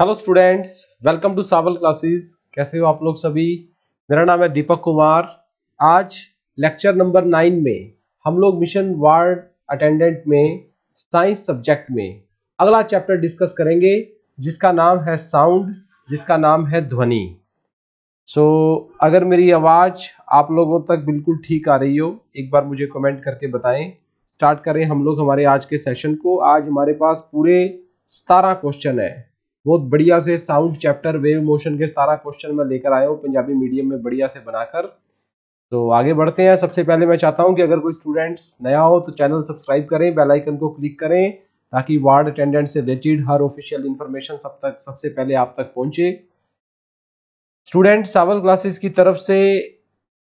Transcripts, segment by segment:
hello students welcome to Saval classes कैसे हो आप लोग सभी मेरा नाम है दीपक कुमार आज लेक्चर नंबर नाइन में हम लोग मिशन वार्ड अटेंडेंट में साइंस सब्जेक्ट में अगला चैप्टर डिस्कस करेंगे जिसका नाम है साउंड जिसका नाम है ध्वनि सो so, अगर मेरी आवाज़ आप लोगों तक बिल्कुल ठीक आ रही हो एक बार मुझे कमेंट करके बताएं स्टार्ट करें हम लोग हमारे आज के सेशन को आज हमारे पास पूरे सतारह क्वेश्चन है बहुत बढ़िया से साउंड चैप्टर वेव मोशन के सारा क्वेश्चन मैं लेकर आया हूँ पंजाबी मीडियम में बढ़िया से बनाकर तो आगे बढ़ते हैं सबसे पहले मैं चाहता हूँ कि अगर कोई स्टूडेंट्स नया हो तो चैनल सब्सक्राइब करें बेलाइकन को क्लिक करें ताकि वार्ड अटेंडेंट से रिलेटेड हर ऑफिशियल इन्फॉर्मेशन सब तक सबसे पहले आप तक पहुंचे स्टूडेंट सावल क्लासेस की तरफ से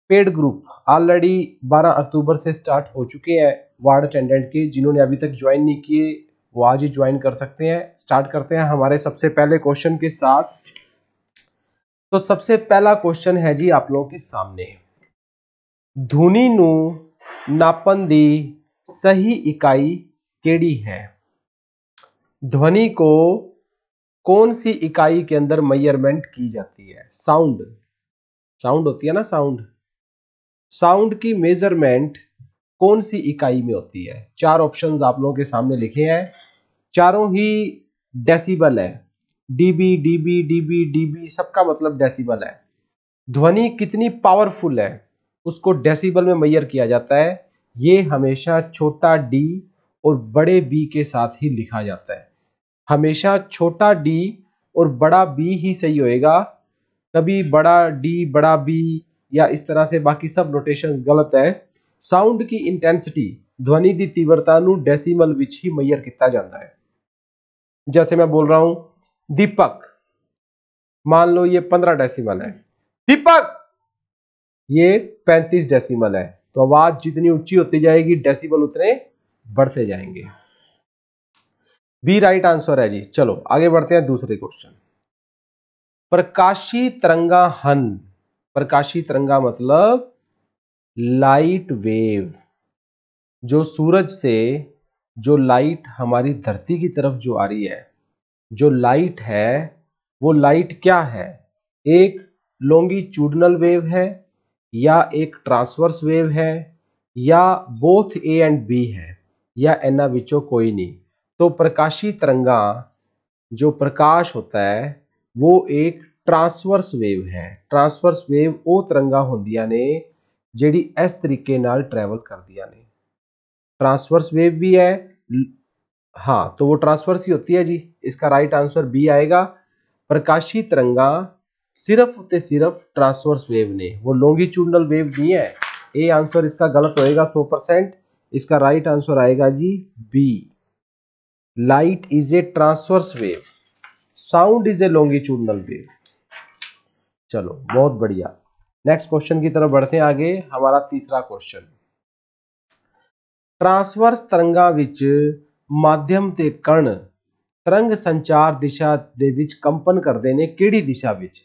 पेड ग्रुप ऑलरेडी 12 अक्टूबर से स्टार्ट हो चुके हैं वार्ड अटेंडेंट के जिन्होंने अभी तक ज्वाइन नहीं किए वो आज ही ज्वाइन कर सकते हैं स्टार्ट करते हैं हमारे सबसे पहले क्वेश्चन के साथ तो सबसे पहला क्वेश्चन है जी आप लोगों के सामने धुनी नापन दी सही इकाई केड़ी है ध्वनि को कौन सी इकाई के अंदर मैयरमेंट की जाती है साउंड साउंड होती है ना साउंड साउंड की मेजरमेंट कौन सी इकाई में होती है चार ऑप्शंस आप लोगों के सामने लिखे हैं चारों ही डेसिबल है डीबी डीबी डीबी डीबी सबका मतलब डेसिबल है ध्वनि कितनी पावरफुल है उसको डेसिबल में मैयर किया जाता है ये हमेशा छोटा डी और बड़े बी के साथ ही लिखा जाता है हमेशा छोटा डी और बड़ा बी ही सही होएगा कभी बड़ा डी बड़ा बी या इस तरह से बाकी सब नोटेशंस गलत है साउंड की इंटेंसिटी ध्वनि की तीव्रता डेसीमल विच ही मैयर किया जाता है जैसे मैं बोल रहा हूं दीपक मान लो ये पंद्रह डेसीमल है दीपक ये पैंतीस डेसीमल है तो आवाज जितनी ऊंची होती जाएगी डेसीमल उतने बढ़ते जाएंगे बी राइट आंसर है जी चलो आगे बढ़ते हैं दूसरे क्वेश्चन प्रकाशी तरंगा हन प्रकाशी तरंगा मतलब लाइट वेव जो सूरज से जो लाइट हमारी धरती की तरफ जो आ रही है जो लाइट है वो लाइट क्या है एक चूडनल वेव है या एक ट्रांसवर्स वेव है या बोथ ए एंड बी है या एना विचो कोई नहीं तो प्रकाशी तरंगा जो प्रकाश होता है वो एक ट्रांसवर्स वेव है ट्रांसवर्स वेव वो तिरंगा होंदिया ने जी इस तरीके ट्रैवल कर दिया ने ट्रांसवर्स वेव भी है हाँ तो वो ट्रांसवर्स ही होती है जी इसका राइट आंसर बी आएगा प्रकाशी तिरंगा सिर्फ ते सिर्फ ट्रांसवर्स वेव ने वो लॉन्गिट्यूडनल वेव नहीं है ए आंसर इसका गलत होएगा 100 परसेंट इसका राइट आंसर आएगा जी B light is a transverse wave sound is a longitudinal wave चलो बहुत बढ़िया नेक्स्ट क्वेश्चन की तरफ बढ़ते हैं आगे हमारा तीसरा क्वेश्चन ट्रांसवर्स तरंगा विच माध्यम ते कण तरंग संचार दिशा दे विच कंपन ਕਰਦੇ ਨੇ ਕਿਹੜੀ दिशा विच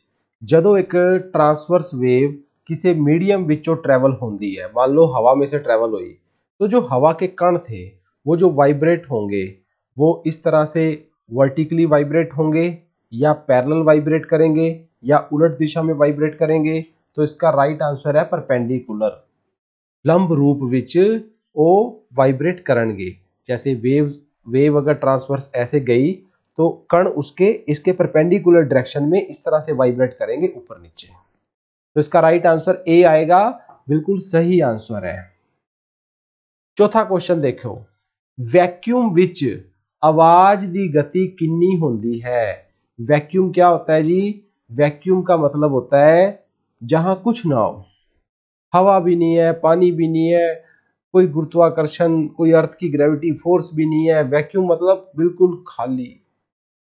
ਜਦੋਂ एक ट्रांसवर्स वेव किसी मीडियम ਵਿੱਚੋਂ ट्रैवल ਹੁੰਦੀ है मान लो हवा में से ट्रैवल हुई तो जो हवा के कण थे वो जो वाइब्रेट होंगे वो इस तरह से वर्टिकली वाइब्रेट होंगे या पैरेलल वाइब्रेट करेंगे या उलट दिशा में वाइब्रेट करेंगे तो इसका राइट आंसर है परपेंडिकुलर लंब रूप विच ओ वाइब्रेट करेंगे जैसे वेव्स वेव अगर ट्रांसवर्स ऐसे गई तो कण उसके इसके परपेंडिकुलर डायरेक्शन में इस तरह से वाइब्रेट करेंगे ऊपर नीचे तो इसका राइट आंसर ए आएगा बिल्कुल सही आंसर है चौथा क्वेश्चन देखो वैक्यूम विच आवाज की गति किन्नी होती है वैक्यूम क्या होता है जी वैक्यूम का मतलब होता है ਜਹਾਂ ਕੁਛ ਨਾ ਹੋ ਹਵਾ ਵੀ ਨਹੀਂ ਹੈ ਪਾਣੀ ਵੀ ਨਹੀਂ ਹੈ ਕੋਈ ਗੁਰਤਵਾਕਰਸ਼ਨ ਕੋਈ ਅਰਥ ਕੀ ਗ੍ਰੈਵਿਟੀ ਫੋਰਸ ਵੀ ਨਹੀਂ ਹੈ ਵੈਕਿਊਮ ਮਤਲਬ ਬਿਲਕੁਲ ਖਾਲੀ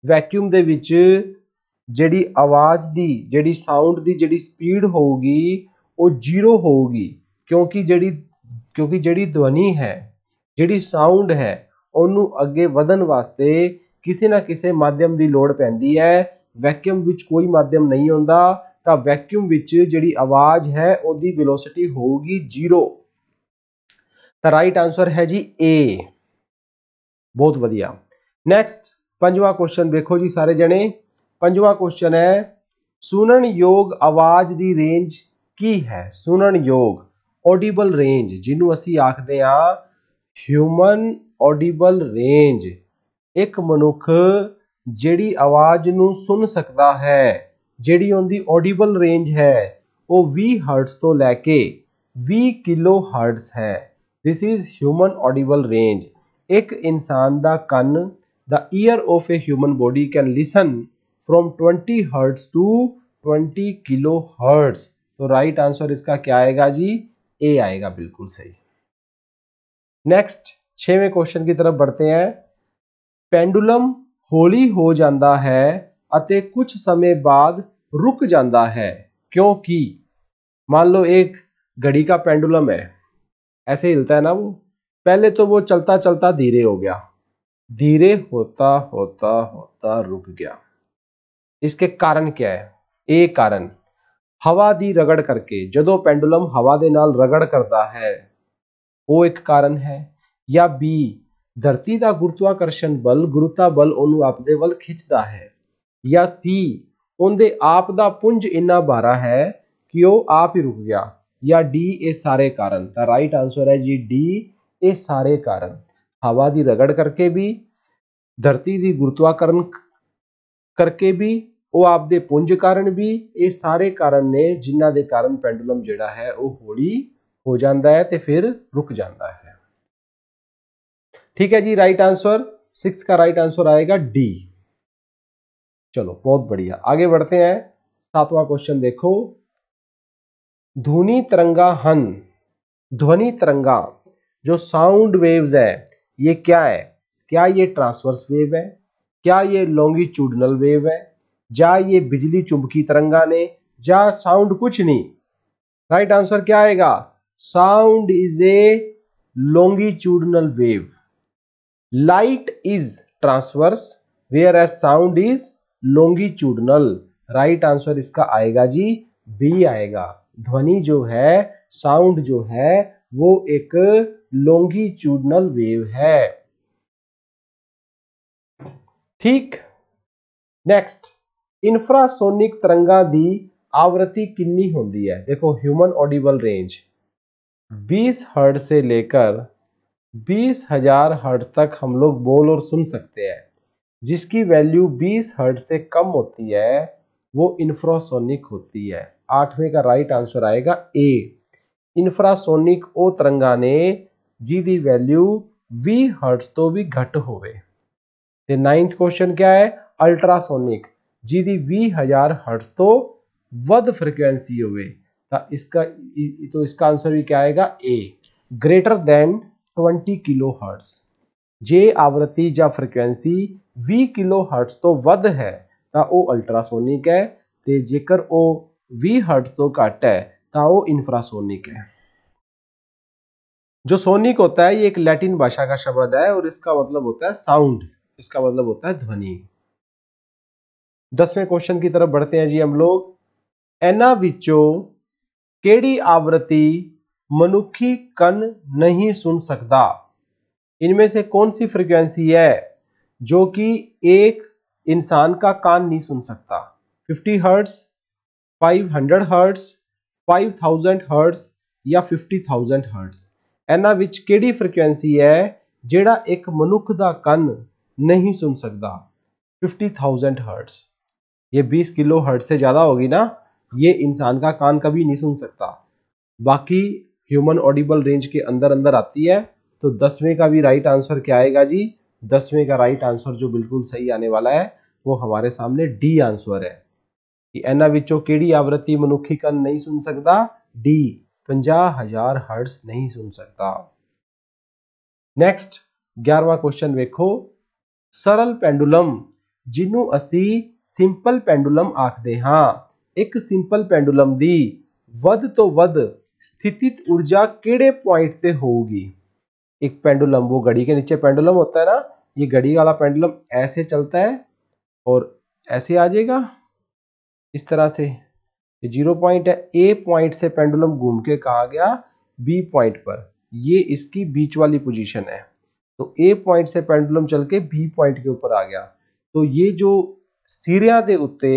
ਵੈਕਿਊਮ ਦੇ ਵਿੱਚ ਜਿਹੜੀ ਆਵਾਜ਼ ਦੀ ਜਿਹੜੀ ਸਾਊਂਡ ਦੀ ਜਿਹੜੀ ਸਪੀਡ ਹੋਊਗੀ ਉਹ ਜ਼ੀਰੋ ਹੋਊਗੀ ਕਿਉਂਕਿ ਜਿਹੜੀ ਕਿਉਂਕਿ ਜਿਹੜੀ ਧਵਨੀ ਹੈ ਜਿਹੜੀ ਸਾਊਂਡ ਹੈ ਉਹਨੂੰ ਅੱਗੇ ਵਧਣ ਵਾਸਤੇ ਕਿਸੇ ਨਾ ਕਿਸੇ ਮਾਧਿਅਮ ਦੀ ਲੋੜ ਪੈਂਦੀ ਹੈ ਵੈਕਿਊਮ ਵਿੱਚ ਕੋਈ ਮਾਧਿਅਮ ਨਹੀਂ ਹੁੰਦਾ ਤਾਂ ਵੈਕਿਊਮ ਵਿੱਚ ਜਿਹੜੀ ਆਵਾਜ਼ ਹੈ ਉਹਦੀ ਵੈਲੋਸਿਟੀ ਹੋਊਗੀ 0 ਤਾਂ ਰਾਈਟ ਆਨਸਰ ਹੈ ਜੀ A ਬਹੁਤ ਵਧੀਆ ਨੈਕਸਟ ਪੰਜਵਾਂ ਕੁਐਸਚਨ ਵੇਖੋ ਜੀ ਸਾਰੇ ਜਣੇ ਪੰਜਵਾਂ ਕੁਐਸਚਨ ਹੈ ਸੁਣਨ ਯੋਗ ਆਵਾਜ਼ ਦੀ ਰੇਂਜ ਕੀ ਹੈ ਸੁਣਨ ਯੋਗ ਆਡੀਬਲ ਰੇਂਜ ਜਿਹਨੂੰ ਅਸੀਂ ਆਖਦੇ ਆ ਹਿਊਮਨ ਆਡੀਬਲ ਰੇਂਜ ਇੱਕ ਮਨੁੱਖ ਜਿਹੜੀ ਆਵਾਜ਼ ਨੂੰ ਸੁਣ ਸਕਦਾ ਹੈ जी ऑडिबल रेंज है वह भी हर्ट्स तो लैके भी किलो हर्ट्स है this is human audible range एक इंसान का कन the ear of a human body can listen from twenty hertz to twenty kilo hertz तो राइट आंसर इसका क्या आएगा जी ए आएगा बिल्कुल सही नैक्सट छेवें क्वेश्चन की तरफ बढ़ते हैं पेंडुलम हौली हो जाता है ਅਤੇ ਕੁਝ ਸਮੇਂ ਬਾਅਦ ਰੁਕ ਜਾਂਦਾ ਹੈ क्योंकि मान लो एक घड़ी का पेंडुलम है ऐसे हिलता है ना वो पहले तो वो चलता चलता धीरे हो गया धीरे होता होता होता रुक गया इसके कारण क्या है एक कारण ਹਵਾ ਦੀ ਰਗੜ ਕਰਕੇ ਜਦੋਂ ਪੈਂਡੂਲਮ ਹਵਾ ਦੇ ਨਾਲ ਰਗੜ ਕਰਦਾ ਹੈ ਉਹ ਇੱਕ ਕਾਰਨ ਹੈ ਜਾਂ ਬੀ ਧਰਤੀ ਦਾ ਗੁਰਤਵਾਕਰਸ਼ਣ ਬਲ ਗੁਰੂਤਾ ਬਲ ਉਹਨੂੰ ਆਪਣੇ ਵੱਲ ਖਿੱਚਦਾ ਹੈ ਜਾਂ ਸੀ ਉਹਦੇ ਆਪ ਦਾ ਪੁੰਜ ਇੰਨਾ ਬਾਰਾ ਹੈ ਕਿ ਉਹ ਆਪ ਹੀ ਰੁਕ ਗਿਆ ਜਾਂ ਡੀ ਇਹ ਸਾਰੇ ਕਾਰਨ ਤਾਂ ਰਾਈਟ ਆਨਸਰ ਹੈ ਜੀ ਡੀ ਇਹ ਸਾਰੇ ਕਾਰਨ ਹਵਾ ਦੀ ਰਗੜ ਕਰਕੇ ਵੀ ਧਰਤੀ ਦੀ ਗੁਰਤਵਾਕਰਨ ਕਰਕੇ ਵੀ ਉਹ ਆਪ ਦੇ ਪੁੰਜ ਕਾਰਨ ਵੀ ਇਹ ਸਾਰੇ ਕਾਰਨ ਨੇ ਜਿਨ੍ਹਾਂ ਦੇ ਕਾਰਨ ਪੈਂਡੂਲਮ ਜਿਹੜਾ ਹੈ ਉਹ ਹੌਲੀ ਹੋ ਜਾਂਦਾ ਹੈ ਤੇ ਫਿਰ ਰੁਕ ਜਾਂਦਾ ਹੈ ਠੀਕ ਹੈ ਜੀ ਰਾਈਟ ਆਨਸਰ 6th ਦਾ ਰਾਈਟ ਆਨਸਰ ਆਏਗਾ ਡੀ चलो बहुत बढ़िया आगे बढ़ते हैं सातवां क्वेश्चन देखो ध्वनि तरंगा हन ध्वनि तरंगा जो साउंड वेव्स है ये क्या है क्या ये ट्रांसवर्स वेव है क्या ये लॉन्गिट्यूडनल वेव है या ये बिजली चुंबकी तरंगा ने या साउंड कुछ नहीं राइट right आंसर क्या आएगा sound is a longitudinal wave light is transverse whereas sound is longitudinal right answer इसका आएगा जी बी आएगा ध्वनि जो है साउंड जो है वो एक लॉन्गिट्यूडनल वेव है ठीक नेक्स्ट इंफ्रासोनिक तरंगा दी आवृत्ति कितनी होती है देखो ह्यूमन ऑडिबल रेंज 20 हर्ट से लेकर 20000 हर्ट तक हम लोग बोल और सुन सकते हैं जिसकी वैल्यू 20 हर्ट से कम होती है वो इंफ्रासोनिक होती है आठवें का राइट आंसर आएगा ए इंफ्रासोनिक ओ ने जिदी वैल्यू वी हर्ट्स तो भी घट होवे नाइन्थ क्वेश्चन क्या है अल्ट्रासोनिक जिदी हजार हर्ट्स तो वध फ्रिक्वेंसी होवे इसका तो इसका आंसर भी क्या आएगा A greater than 20 kilo hertz ਜੇ ਆਵਰਤੀ ਜਾਂ भी किलो ਕਿਲੋਹਰਟਜ਼ तो ਵੱਧ ਹੈ ਤਾਂ ਉਹ ਅਲਟਰਾਸੋਨਿਕ ਹੈ ਤੇ ਜੇਕਰ ਉਹ 20 ਹਰਟਜ਼ ਤੋਂ ਘੱਟ है तो वह इंफ्रासोनिक है जो सोनिक होता है ये एक लैटिन भाषा का शब्द है और इसका मतलब होता है साउंड इसका मतलब होता है ध्वनि दसवें क्वेश्चन की तरफ बढ़ते हैं जी हम लोग एना विचो केड़ी आवृत्ति मनुखी कन नहीं सुन सकता इनमें से कौन सी फ्रिक्वेंसी है जो कि एक इंसान का कान नहीं सुन सकता 50 हर्ट्स 500 हर्ट्स फाइव हर्ट्स या 50000 हर्ट्स एना विच ਕਿਹੜੀ फ्रिक्वेंसी है जेड़ा एक मनुख का कन नहीं सुन सकता 50000 हर्ट्स ये 20 किलो हर्ट्स से ज़्यादा होगी ना ये इंसान का कान कभी नहीं सुन सकता बाकी ह्यूमन ऑडिबल रेंज के अंदर अंदर आती है तो दसवें का भी राइट आंसर क्या आएगा जी दसवें का राइट आंसर जो बिल्कुल सही आने वाला है वो हमारे सामने डी आंसर है कि एना विचो केड़ी आवृत्ति मनुखी कन नहीं सुन सकता डी पंजा हजार हर्ट्स नहीं सुन सकता नेक्स्ट ग्यारवा क्वेश्चन वेखो सरल पेंडुलम जिन्हों असी सिंपल पेंडुलम आखते हाँ एक सिंपल पेंडुलम दी वध तो वध स्थितित ऊर्जा केड़े पॉइंट ते होगी एक पेंडुलम वो घड़ी के नीचे पेंडुलम होता है ना ये घड़ी वाला पेंडुलम ऐसे चलता है और ऐसे आ जाएगा इस तरह से ये जीरो पॉइंट है ए पॉइंट से पेंडुलम घूम के कहा गया बी पॉइंट पर ये इसकी बीच वाली पोजीशन है तो ए पॉइंट से पेंडुलम चल के बी पॉइंट के ऊपर आ गया तो ये जो सिरिया के उत्ते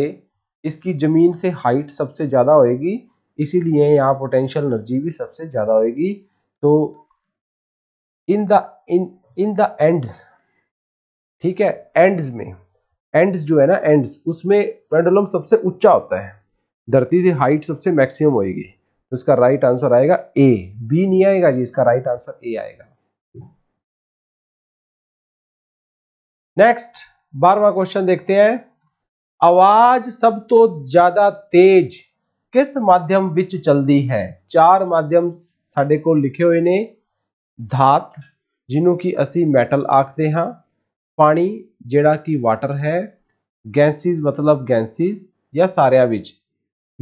इसकी ज़मीन से हाइट सबसे ज़्यादा होएगी इसीलिए यहाँ पोटेंशियल एनर्जी भी सबसे ज़्यादा होएगी तो in the in in the ends ठीक है एंड्स में एंड्स जो है ना एंड्स उसमें पेंडुलम सबसे ऊंचा होता है धरती से हाइट सबसे मैक्सिमम होएगी तो इसका राइट आंसर आएगा ए बी नहीं आएगा जी इसका राइट आंसर ए आएगा नेक्स्ट बारवा क्वेश्चन देखते हैं आवाज सब तो ज्यादा तेज किस माध्यम विच चलती है चार माध्यम साढ़े को लिखे हुए ने धात जिन्हों की असी मैटल आखते हाँ पानी जड़ा कि वाटर है गैसिज मतलब गैसिज या सार्या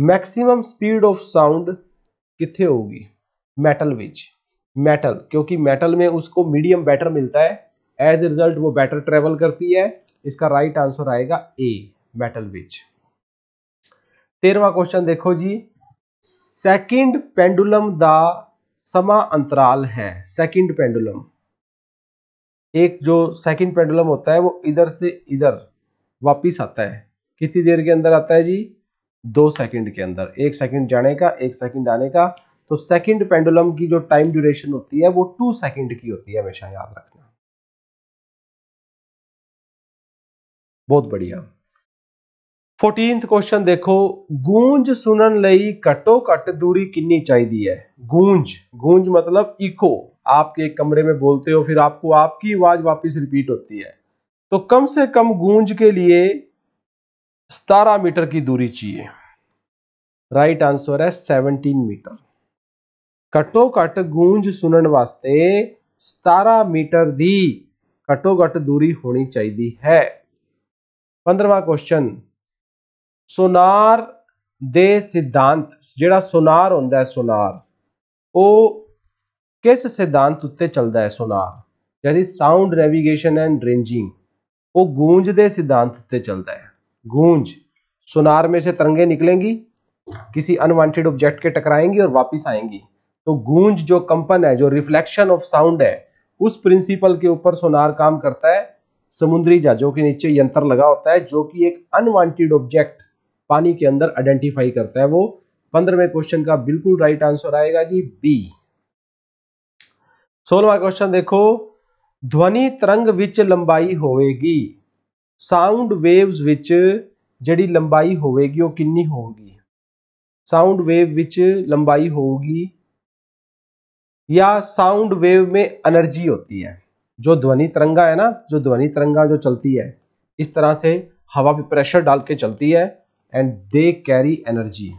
मैक्सीम स्पीड ऑफ साउंड कितने होगी मैटल विच क्योंकि मैटल में उसको मीडियम बैटर मिलता है एज ए रिजल्ट वो बैटर ट्रेवल करती है इसका राइट right आंसर आएगा ए मेटल विच तेरवा क्वेश्चन देखो जी सेकंड पेंडुलम का समा अंतराल है सेकंड पेंडुलम एक जो सेकंड पेंडुलम होता है वो इधर से इधर वापिस आता है कितनी देर के अंदर आता है जी दो सेकंड के अंदर एक सेकंड जाने का एक सेकंड आने का तो सेकंड पेंडुलम की जो टाइम ड्यूरेशन होती है वो टू सेकंड की होती है हमेशा याद रखना बहुत बढ़िया फोर्टीन क्वेश्चन देखो गूंज सुनने लटो घट दूरी किन्नी चाहिए है गूंज गूंज मतलब इको आपके एक कमरे में बोलते हो फिर आपको आपकी आवाज वापिस रिपीट होती है तो कम से कम गूंज के लिए सतारह मीटर की दूरी चाहिए राइट आंसर है सेवनटीन मीटर घटो घट गूंज सुनने वास्ते सतारा मीटर दी घटो घट दूरी होनी चाहिए है पंद्रवा क्वेश्चन सोनार दे सिद्धांत ਜਿਹੜਾ सोनार हों सोनार वो किस सिद्धांत उत्ते चलता है sonar sonar sound sound and ranging वो गूंज दे सिद्धांत उत्ते चलता है गूंज सोनार में से तरंगे निकलेंगी किसी अनवांटेड ऑब्जेक्ट के टकराएंगी और वापस आएंगी तो गूंज जो कंपन है जो रिफ्लेक्शन ऑफ साउंड है उस प्रिंसिपल के ऊपर सोनार काम करता है समुद्री जहाजों के नीचे यंत्र लगा होता है जो कि एक अनवांटेड ऑब्जेक्ट पानी के अंदर आइडेंटिफाई करता है वो पंद्रहवें क्वेश्चन का बिल्कुल राइट आंसर आएगा जी बी सोलवा क्वेश्चन देखो ध्वनि तरंग विच लंबाई होगी साउंड वेव्स विच जड़ी लंबाई होगी वो किन्नी होगी साउंड वेव विच लंबाई होगी या साउंड वेव में एनर्जी होती है जो ध्वनि तरंगा है ना जो ध्वनि तरंगा जो चलती है इस तरह से हवा पे प्रेशर डाल के चलती है एंड दे कैरी एनर्जी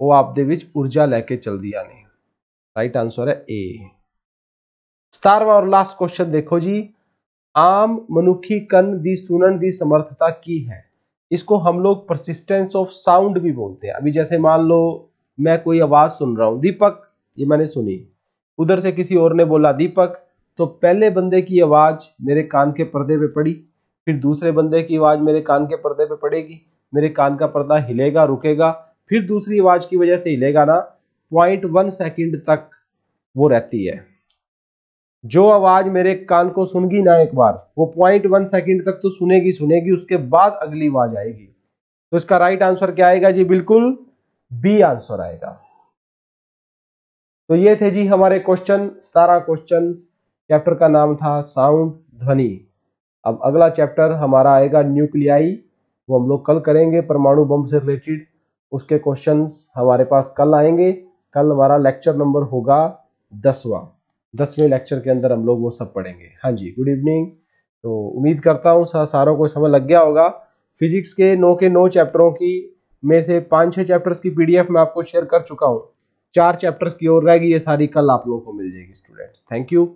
वो आप दे विच ऊर्जा लेके चल दिया ने राइट आंसर है ए सतारवा और लास्ट क्वेश्चन देखो जी आम मनुखी कन दी सुनन दी समर्थता की है इसको हम लोग परसिस्टेंस ऑफ साउंड भी बोलते हैं अभी जैसे मान लो मैं कोई आवाज़ सुन रहा हूं दीपक ये मैंने सुनी उधर से किसी और ने बोला दीपक तो पहले बंदे की आवाज़ मेरे कान के पर्दे पे पड़ी फिर दूसरे बंदे की आवाज़ मेरे कान के पर्दे पे पड़ेगी मेरे कान का पर्दा हिलेगा रुकेगा फिर दूसरी आवाज की वजह से हिलेगा ना पॉइंट वन सेकेंड तक वो रहती है जो आवाज मेरे कान को सुनगी ना एक बार वो पॉइंट वन सेकेंड तक तो सुनेगी सुनेगी उसके बाद अगली आवाज आएगी तो इसका राइट आंसर क्या आएगा जी बिल्कुल बी आंसर आएगा तो ये थे जी हमारे क्वेश्चन सतारा क्वेश्चन चैप्टर का नाम था साउंड ध्वनि अब अगला चैप्टर हमारा आएगा न्यूक्लियाई वो हम लोग कल करेंगे परमाणु बम से रिलेटेड उसके क्वेश्चंस हमारे पास कल आएंगे कल हमारा लेक्चर नंबर होगा दसवा दसवें लेक्चर के अंदर हम लोग वो सब पढ़ेंगे हाँ जी गुड इवनिंग तो उम्मीद करता हूँ सारों को समय लग गया होगा फिजिक्स के नौ के नौ चैप्टरों की में से पाँच छः चैप्टर्स की पीडीएफ मैं आपको शेयर कर चुका हूँ चार चैप्टर्स की ओर रहेगी ये सारी कल आप लोगों को मिल जाएगी स्टूडेंट्स थैंक यू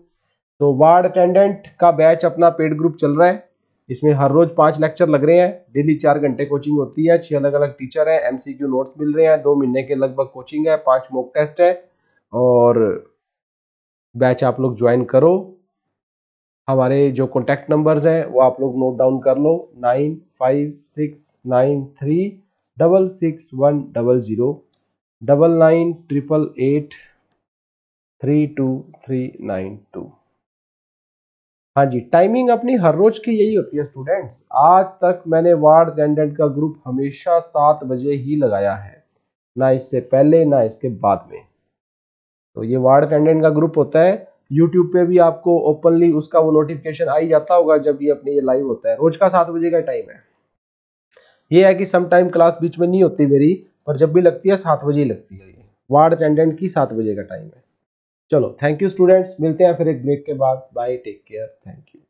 तो वार्ड अटेंडेंट का बैच अपना पेड ग्रुप चल रहा है इसमें हर रोज पांच लेक्चर लग रहे हैं डेली चार घंटे कोचिंग होती है छह अलग अलग टीचर हैं एमसीक्यू नोट्स मिल रहे हैं दो महीने के लगभग कोचिंग है पांच मॉक टेस्ट है और बैच आप लोग ज्वाइन करो हमारे जो कॉन्टेक्ट नंबर्स हैं वो आप लोग नोट डाउन कर लो nine five six nine three double six one double zero double nine triple eight three two three nine two हाँ जी टाइमिंग अपनी हर रोज की यही होती है स्टूडेंट्स आज तक मैंने वार्ड अटेंडेंट का ग्रुप हमेशा सात बजे ही लगाया है ना इससे पहले ना इसके बाद में तो ये वार्ड कैंडेंट का ग्रुप होता है यूट्यूब पे भी आपको ओपनली उसका वो नोटिफिकेशन आ ही जाता होगा जब ये अपने ये लाइव होता है रोज का सात बजे का टाइम है ये है कि समटाइम क्लास बीच में नहीं होती मेरी पर जब भी लगती है सात बजे ही लगती है ये वार्ड अटेंडेंट की सात बजे का टाइम है चलो थैंक यू स्टूडेंट्स मिलते हैं फिर एक ब्रेक के बाद bye take care thank you